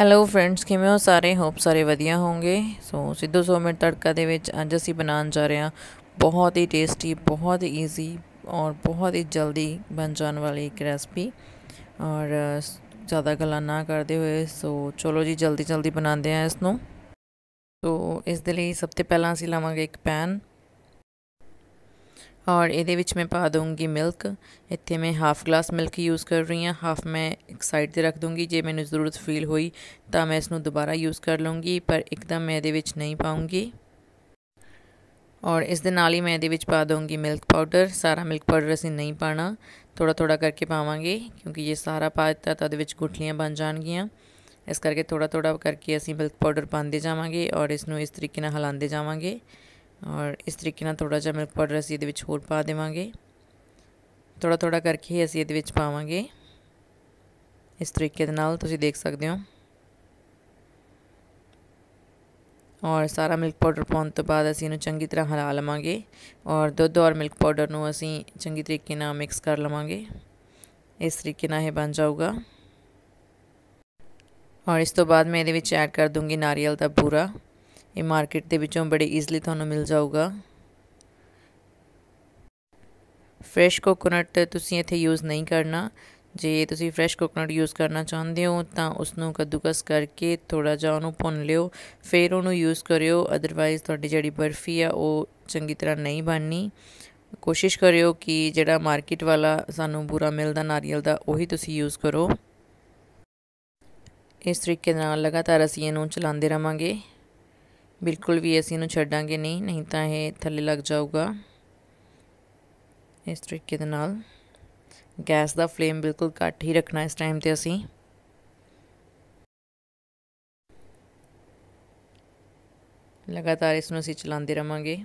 hello friends ਕਿਵੇਂ ਹੋ ਸਾਰੇ ਹੋਪ ਸਾਰੇ ਵਧੀਆ ਹੋਵੋਗੇ ਸੋ ਸਿੱਧੂ ਸੋਮਿਟ ਤੜਕਾ ਦੇ ਵਿੱਚ ਅੱਜ ਅਸੀਂ ਬਣਾਉਣ ਜਾ ਰਹੇ ਹਾਂ ਬਹੁਤ ਹੀ ਟੇਸਟੀ ਬਹੁਤ ਈਜ਼ੀ ਔਰ ਬਹੁਤ ਹੀ ਜਲਦੀ ਬਣ ਜਾਣ ਵਾਲੀ ਇੱਕ ਰੈਸਪੀ ਔਰ ਜ਼ਿਆਦਾ ਗੱਲਾਂ ਨਾ ਕਰਦੇ ਹੋਏ ਸੋ ਚਲੋ ਜੀ ਜਲਦੀ ਜਲਦੀ ਬਣਾਉਂਦੇ ਹਾਂ ਇਸ ਨੂੰ ਸੋ ਇਸ ਦੇ ਲਈ ਸਭ ਤੋਂ ਪਹਿਲਾਂ ਅਸੀਂ ਲਾਵਾਂਗੇ ਇੱਕ ਪੈਨ ਔਰ ਇਹਦੇ ਵਿੱਚ ਮੈਂ ਪਾ ਦਵਾਂਗੀ ਮਿਲਕ ਇੱਥੇ ਮੈਂ ਹਾਫ ਗਲਾਸ ਮਿਲਕ ਯੂਜ਼ ਕਰ ਰਹੀ ਹਾਂ ਹਾਫ ਮੈਂ ਇੱਕ ਸਾਈਡ ਤੇ ਰੱਖ ਦਵਾਂਗੀ ਜੇ ਮੈਨੂੰ ਜ਼ਰੂਰਤ ਫੀਲ ਹੋਈ ਤਾਂ ਮੈਂ ਇਸ ਨੂੰ ਦੁਬਾਰਾ ਯੂਜ਼ ਕਰ ਲਵਾਂਗੀ ਪਰ ਇੱਕਦਮ ਮੈਂ ਇਹਦੇ ਵਿੱਚ ਨਹੀਂ ਪਾਉਂਗੀ ਔਰ ਇਸ ਦੇ ਨਾਲ ਹੀ ਮੈਂ ਇਹਦੇ ਵਿੱਚ ਪਾ ਦਵਾਂਗੀ ਮਿਲਕ ਪਾਊਡਰ ਸਾਰਾ ਮਿਲਕ ਪਾਊਡਰ ਅਸੀਂ ਨਹੀਂ ਪਾਣਾ ਥੋੜਾ ਥੋੜਾ ਕਰਕੇ ਪਾਵਾਂਗੇ ਕਿਉਂਕਿ ਇਹ ਸਾਰਾ ਪਾ ਦਿੱਤਾ ਤਾਂ ਇਹਦੇ ਵਿੱਚ ਗੁਠਲੀਆਂ ਬਣ ਜਾਣਗੀਆਂ ਇਸ ਕਰਕੇ ਥੋੜਾ ਥੋੜਾ ਕਰਕੇ ਅਸੀਂ ਮਿਲਕ ਪਾਊਡਰ ਪਾਉਂਦੇ ਜਾਵਾਂਗੇ ਔਰ ਇਸ ਨੂੰ ਇਸ ਤਰੀਕੇ ਨਾਲ ਹਲਾਉਂਦੇ ਜਾਵਾਂਗੇ ਔਰ ਇਸ ਤਰੀਕੇ ਨਾਲ ਥੋੜਾ ਜਿਹਾ ਮਿਲਕ ਪਾਊਡਰ ਅਸੀਂ ਇਹਦੇ ਵਿੱਚ ਹੋਰ ਪਾ ਦੇਵਾਂਗੇ ਥੋੜਾ ਥੋੜਾ ਕਰਕੇ ਹੀ ਅਸੀਂ ਇਹਦੇ ਵਿੱਚ ਪਾਵਾਂਗੇ ਇਸ ਤਰੀਕੇ ਦੇ ਨਾਲ ਤੁਸੀਂ ਦੇਖ ਸਕਦੇ ਹੋ ਔਰ ਸਾਰਾ ਮਿਲਕ ਪਾਊਡਰ ਪਾਉਣ ਤੋਂ ਬਾਅਦ ਅਸੀਂ ਇਹਨੂੰ ਚੰਗੀ ਤਰ੍ਹਾਂ ਹਲਾ ਲਵਾਂਗੇ ਔਰ ਦੁੱਧ ਔਰ ਮਿਲਕ ਪਾਊਡਰ ਨੂੰ ਅਸੀਂ ਚੰਗੀ ਤਰੀਕੇ ਨਾਲ ਮਿਕਸ ਕਰ ਲਵਾਂਗੇ ਇਸ ਤਰੀਕੇ ਨਾਲ ਇਹ ਬਣ ਜਾਊਗਾ ਔਰ ਇਸ ਤੋਂ ਬਾਅਦ ਮੈਂ ਇਹਦੇ ਵਿੱਚ ਐਡ ਕਰ ਦੂੰਗੀ ਨਾਰੀਅਲ ਦਾ ਪੂਰਾ ਇਹ ਮਾਰਕੀਟ ਦੇ ਵਿੱਚੋਂ ਬੜੇ ਈਜ਼ਲੀ ਤੁਹਾਨੂੰ ਮਿਲ ਜਾਊਗਾ ਫਰੈਸ਼ ਕੋਕੋਨਟ ਤੁਸੀਂ ਇੱਥੇ ਯੂਜ਼ ਨਹੀਂ ਕਰਨਾ ਜੇ ਤੁਸੀਂ ਫਰੈਸ਼ ਕੋਕੋਨਟ ਯੂਜ਼ ਕਰਨਾ ਚਾਹੁੰਦੇ ਹੋ ਤਾਂ ਉਸ ਨੂੰ ਕੱਦੂਕਸ ਕਰਕੇ ਥੋੜਾ ਜਿਹਾ ਉਹਨੂੰ ਭੁੰਨ ਲਿਓ ਫਿਰ ਉਹਨੂੰ ਯੂਜ਼ ਕਰਿਓ ਅਦਰਵਾਈਜ਼ ਤੁਹਾਡੀ ਜਿਹੜੀ ਬਰਫੀ ਆ ਉਹ ਚੰਗੀ ਤਰ੍ਹਾਂ ਨਹੀਂ ਬਣਨੀ ਕੋਸ਼ਿਸ਼ ਕਰਿਓ ਕਿ ਜਿਹੜਾ ਮਾਰਕੀਟ ਵਾਲਾ ਸਾਨੂੰ ਬੁਰਾ ਮਿਲਦਾ ਨਾਰੀਅਲ ਦਾ ਉਹੀ ਤੁਸੀਂ ਯੂਜ਼ ਕਰੋ ਇਸ ਤਰੀਕੇ ਨਾਲ ਲਗਾਤਾਰ ਅਸੀਂ ਇਹਨੂੰ ਚਲਾਉਂਦੇ ਰਵਾਂਗੇ ਬਿਲਕੁਲ ਵੀ ਅਸੀਂ ਇਹਨੂੰ ਛੱਡਾਂਗੇ ਨਹੀਂ ਨਹੀਂ ਤਾਂ ਇਹ ਥੱਲੇ ਲੱਗ ਜਾਊਗਾ ਇਸ ਤਰੀਕੇ ਦੇ ਨਾਲ ਗੈਸ ਦਾ ਫਲੇਮ ਬਿਲਕੁਲ ਘੱਟ ਹੀ ਰੱਖਣਾ ਇਸ ਟਾਈਮ ਤੇ ਅਸੀਂ ਲਗਾਤਾਰ ਇਸ ਨੂੰ ਅਸੀਂ ਚਲਾਉਂਦੇ ਰਵਾਂਗੇ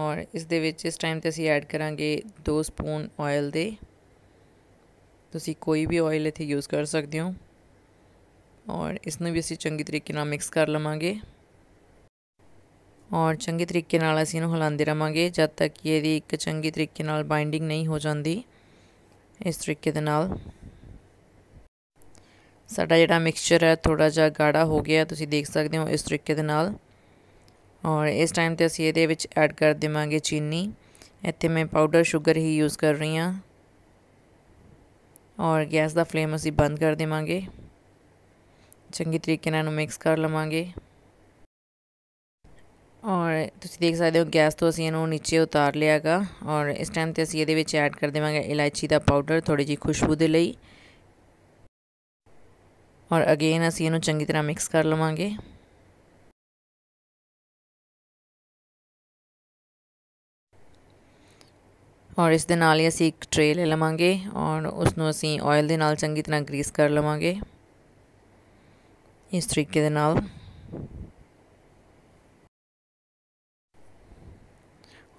ਔਰ ਇਸ ਦੇ ਵਿੱਚ ਇਸ ਟਾਈਮ ਤੇ ਅਸੀਂ ਐਡ ਕਰਾਂਗੇ 2 ਸਪੂਨ ਆਇਲ ਦੇ ਤੁਸੀਂ ਕੋਈ ਵੀ ਆਇਲ ਇੱਥੇ ਯੂਜ਼ ਕਰ ਸਕਦੇ ਹੋ ਔਰ ਇਸ ਨੂੰ ਵੀ ਅਸੀਂ ਚੰਗੀ ਤਰੀਕੇ ਨਾਲ ਮਿਕਸ ਕਰ ਲਵਾਂਗੇ ਔਰ ਚੰਗੀ ਤਰੀਕੇ ਨਾਲ ਅਸੀਂ ਇਹਨੂੰ ਹਿਲਾਉਂਦੇ ਰਵਾਂਗੇ ਜਦ ਤੱਕ ਇਹਦੀ ਇੱਕ ਚੰਗੀ ਤਰੀਕੇ ਨਾਲ ਬਾਈਂਡਿੰਗ ਨਹੀਂ ਹੋ ਜਾਂਦੀ ਇਸ ਤਰੀਕੇ ਦੇ ਨਾਲ ਸਾਡਾ ਜਿਹੜਾ ਮਿਕਸਚਰ ਹੈ ਥੋੜਾ ਜਿਹਾ ਗਾੜਾ ਹੋ ਗਿਆ ਤੁਸੀਂ ਦੇਖ ਸਕਦੇ ਹੋ ਇਸ ਤਰੀਕੇ ਦੇ ਨਾਲ ਔਰ ਇਸ ਟਾਈਮ ਤੇ ਅਸੀਂ ਇਹਦੇ ਵਿੱਚ ਐਡ ਕਰ ਦੇਵਾਂਗੇ ਚੀਨੀ ਇੱਥੇ ਮੈਂ ਪਾਊਡਰ ਸ਼ੂਗਰ ਹੀ ਯੂਜ਼ ਕਰ ਰਹੀ ਹਾਂ ਔਰ ਗੈਸ ਦਾ ਫਲੇਮ ਅਸੀਂ ਬੰਦ ਕਰ ਦੇਵਾਂਗੇ ਚੰਗੀ ਤਰੀਕੇ ਨਾਲ ਇਹਨੂੰ ਮਿਕਸ ਕਰ ਲਵਾਂਗੇ ਔਰ ਤੁਸੀਂ ਦੇਖ ਸਕਦੇ ਹੋ ਗੈਸ ਤੋਂ ਅਸੀਂ ਇਹਨੂੰ ਨੀਚੇ ਉਤਾਰ ਲਿਆਗਾ ਔਰ ਇਸ ਟਾਈਮ ਤੇ ਅਸੀਂ ਇਹਦੇ ਵਿੱਚ ਐਡ ਕਰ ਦੇਵਾਂਗੇ ਇਲਾਇਚੀ ਦਾ ਪਾਊਡਰ ਥੋੜੀ ਜੀ ਖੁਸ਼ਬੂ ਦੇ ਲਈ ਔਰ ਅਗੇਨ ਅਸੀਂ ਇਹਨੂੰ ਚੰਗੀ ਤਰ੍ਹਾਂ ਮਿਕਸ ਕਰ ਲਵਾਂਗੇ ਔਰ ਇਸ ਦੇ ਨਾਲ ਹੀ ਅਸੀਂ ਇੱਕ ਟ੍ਰੇ ਲੈ ਲਵਾਂਗੇ ਔਰ ਉਸ ਨੂੰ ਅਸੀਂ ਆਇਲ ਦੇ ਨਾਲ ਚੰਗੀ ਤਰ੍ਹਾਂ ਗ੍ਰੀਸ ਕਰ ਲਵਾਂਗੇ ਇਸ ਤਰੀਕੇ ਦੇ ਨਾਲ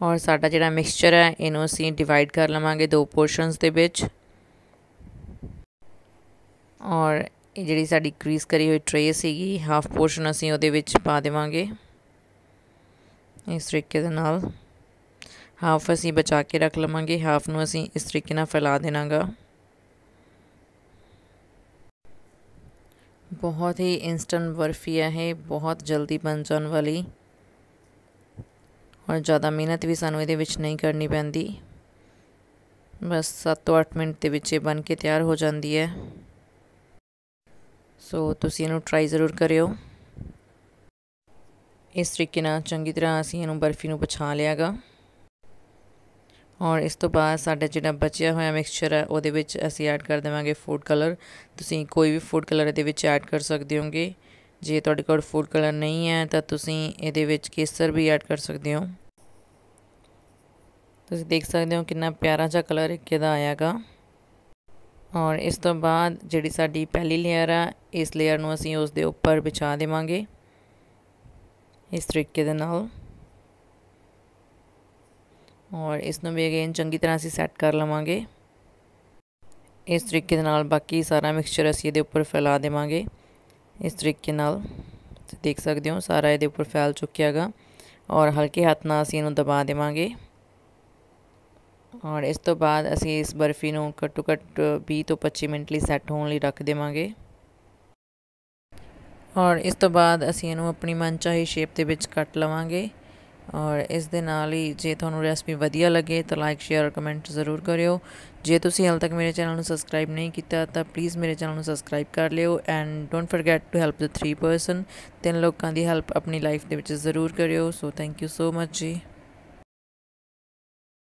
ਔਰ ਸਾਡਾ ਜਿਹੜਾ ਮਿਕਸਚਰ ਹੈ ਇਹਨੂੰ ਅਸੀਂ ਡਿਵਾਈਡ ਕਰ ਲਵਾਂਗੇ ਦੋ ਪੋਰਸ਼ਨਸ ਦੇ ਵਿੱਚ ਔਰ ਇਹ ਜਿਹੜੀ ਸਾਡੀ ਕਰੀਸ ਕਰੀ ਹੋਈ ਟ੍ਰੇ ਸੀਗੀ ਹਾਫ ਪੋਰਸ਼ਨ ਅਸੀਂ ਉਹਦੇ ਵਿੱਚ ਪਾ ਦੇਵਾਂਗੇ ਇਸ ਤਰੀਕੇ ਦੇ ਨਾਲ ਹਾਫ ਅਸੀਂ ਬਚਾ ਕੇ ਰੱਖ ਲਵਾਂਗੇ ਹਾਫ ਨੂੰ ਅਸੀਂ ਇਸ ਤਰੀਕੇ ਨਾਲ ਫੈਲਾ ਦੇਣਾਗਾ बहुत ही इंस्टेंट बर्फ़ी है ਬਹੁਤ ਜਲਦੀ ਬਣ ਜਾਣ ਵਾਲੀ ਔਰ ਜ਼ਿਆਦਾ ਮਿਹਨਤ ਵੀ ਸਾਨੂੰ ਇਹਦੇ ਵਿੱਚ ਨਹੀਂ ਕਰਨੀ ਪੈਂਦੀ ਬਸ 7 8 ਮਿੰਟ ਦੇ ਵਿੱਚ ਇਹ ਬਣ ਕੇ ਤਿਆਰ ਹੋ ਜਾਂਦੀ ਹੈ ਸੋ ਤੁਸੀਂ ਇਹਨੂੰ ਟਰਾਈ ਜ਼ਰੂਰ ਕਰਿਓ ਇਸ ਤਰੀਕੇ ਨਾਲ ਚੰਗੀ ਤਰ੍ਹਾਂ ਅਸੀਂ ਇਹਨੂੰ ਬਰਫੀ ਨੂੰ ਪਛਾਣ ਲਿਆਗਾ ਔਰ ਇਸ ਤੋਂ ਬਾਅਦ ਸਾਡੇ ਜਿਹੜਾ ਬਚਿਆ ਹੋਇਆ ਮਿਕਸਚਰ ਹੈ ਉਹਦੇ ਵਿੱਚ ਅਸੀਂ ਐਡ ਕਰ ਦੇਵਾਂਗੇ ਫੂਡ ਕਲਰ ਤੁਸੀਂ ਕੋਈ ਵੀ ਫੂਡ ਕਲਰ ਇਹਦੇ ਵਿੱਚ ਐਡ ਕਰ ਸਕਦੇ ਹੋਗੇ ਜੇ ਤੁਹਾਡੇ ਕੋਲ ਫੂਡ ਕਲਰ ਨਹੀਂ ਹੈ ਤਾਂ ਤੁਸੀਂ ਇਹਦੇ ਵਿੱਚ ਕੇਸਰ ਵੀ ਐਡ ਕਰ ਸਕਦੇ ਹੋ ਤੁਸੀਂ ਦੇਖ ਸਕਦੇ ਹੋ ਕਿੰਨਾ ਪਿਆਰਾ ਜਿਹਾ ਕਲਰ ਦਾ ਆਇਆਗਾ ਔਰ ਇਸ ਤੋਂ ਬਾਅਦ ਜਿਹੜੀ ਸਾਡੀ ਪਹਿਲੀ ਲੇਅਰ ਆ ਇਸ ਲੇਅਰ ਨੂੰ ਅਸੀਂ ਉਸ ਦੇ ਉੱਪਰ ਵਿਛਾ ਦੇਵਾਂਗੇ ਇਸ ਤਰੀਕੇ ਦੇ ਨਾਲ ਔਰ ਇਸ ਨੂੰ ਵੀ ਅਗੇਨ ਚੰਗੀ ਤਰ੍ਹਾਂ ਅਸੀਂ ਸੈੱਟ ਕਰ ਲਵਾਂਗੇ ਇਸ ਤਰੀਕੇ ਦੇ ਨਾਲ ਬਾਕੀ ਸਾਰਾ ਮਿਕਸਚਰ ਅਸੀਂ ਇਹਦੇ ਉੱਪਰ ਫੈਲਾ ਦੇਵਾਂਗੇ ਇਸ ਤਰੀਕੇ ਨਾਲ ਤੁਸੀਂ ਦੇਖ ਸਕਦੇ ਹੋ ਸਾਰਾ ਇਹਦੇ ਉੱਪਰ ਫੈਲ ਚੁੱਕਿਆਗਾ ਔਰ ਹਲਕੇ ਹੱਥ ਨਾਲ ਅਸੀਂ ਇਹਨੂੰ ਦਬਾ ਦੇਵਾਂਗੇ ਔਰ ਇਸ ਤੋਂ ਬਾਅਦ ਅਸੀਂ ਇਸ ਬਰਫੀ ਨੂੰ ਘੱਟੋ ਘੱਟ 20 ਤੋਂ 25 ਮਿੰਟ ਲਈ ਸੈੱਟ ਹੋਣ ਲਈ ਰੱਖ ਦੇਵਾਂਗੇ ਔਰ ਇਸ ਤੋਂ ਬਾਅਦ ਅਸੀਂ ਇਹਨੂੰ ਆਪਣੀ ਮਨਚਾਹੀ ਸ਼ੇਪ ਦੇ ਵਿੱਚ ਕੱਟ ਲਵਾਂਗੇ ਔਰ ਇਸ ਦੇ ਨਾਲ ਹੀ ਜੇ ਤੁਹਾਨੂੰ ਰੈਸਪੀ ਵਧੀਆ ਲੱਗੇ ਤਾਂ ਲਾਈਕ ਸ਼ੇਅਰ ਕਮੈਂਟ ਜ਼ਰੂਰ ਕਰਿਓ ਜੇ ਤੁਸੀਂ ਹਾਲ ਤੱਕ ਮੇਰੇ ਚੈਨਲ ਨੂੰ ਸਬਸਕ੍ਰਾਈਬ ਨਹੀਂ ਕੀਤਾ ਤਾਂ ਪਲੀਜ਼ ਮੇਰੇ ਚੈਨਲ ਨੂੰ ਸਬਸਕ੍ਰਾਈਬ ਕਰ ਲਿਓ and don't forget to help the 3 person ਤਿੰਨ ਲੋਕਾਂ ਦੀ ਹੈਲਪ ਆਪਣੀ ਲਾਈਫ ਦੇ ਵਿੱਚ ਜ਼ਰੂਰ ਕਰਿਓ so thank you so much ਜੀ